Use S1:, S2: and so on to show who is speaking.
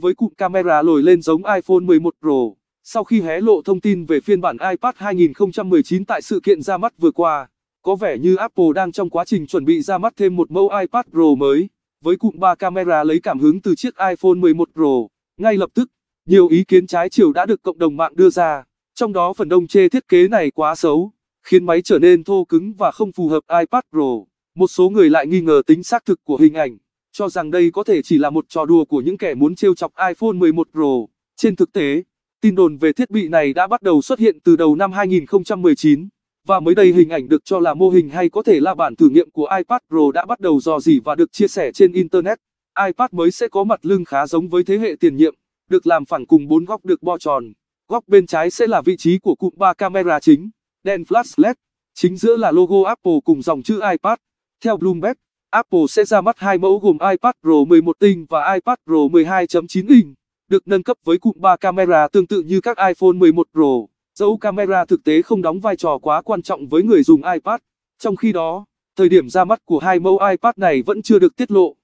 S1: với cụm camera lồi lên giống iPhone 11 Pro. Sau khi hé lộ thông tin về phiên bản iPad 2019 tại sự kiện ra mắt vừa qua, có vẻ như Apple đang trong quá trình chuẩn bị ra mắt thêm một mẫu iPad Pro mới, với cụm 3 camera lấy cảm hứng từ chiếc iPhone 11 Pro. Ngay lập tức, nhiều ý kiến trái chiều đã được cộng đồng mạng đưa ra, trong đó phần đông chê thiết kế này quá xấu, khiến máy trở nên thô cứng và không phù hợp iPad Pro. Một số người lại nghi ngờ tính xác thực của hình ảnh cho rằng đây có thể chỉ là một trò đùa của những kẻ muốn trêu chọc iPhone 11 Pro. Trên thực tế, tin đồn về thiết bị này đã bắt đầu xuất hiện từ đầu năm 2019, và mới đây hình ảnh được cho là mô hình hay có thể là bản thử nghiệm của iPad Pro đã bắt đầu dò dỉ và được chia sẻ trên Internet. iPad mới sẽ có mặt lưng khá giống với thế hệ tiền nhiệm, được làm phẳng cùng bốn góc được bo tròn. Góc bên trái sẽ là vị trí của cụm ba camera chính, đèn flash LED, chính giữa là logo Apple cùng dòng chữ iPad. Theo Bloomberg, Apple sẽ ra mắt hai mẫu gồm iPad Pro 11 inch và iPad Pro 12.9 inch, được nâng cấp với cụm 3 camera tương tự như các iPhone 11 Pro. Dẫu camera thực tế không đóng vai trò quá quan trọng với người dùng iPad, trong khi đó, thời điểm ra mắt của hai mẫu iPad này vẫn chưa được tiết lộ.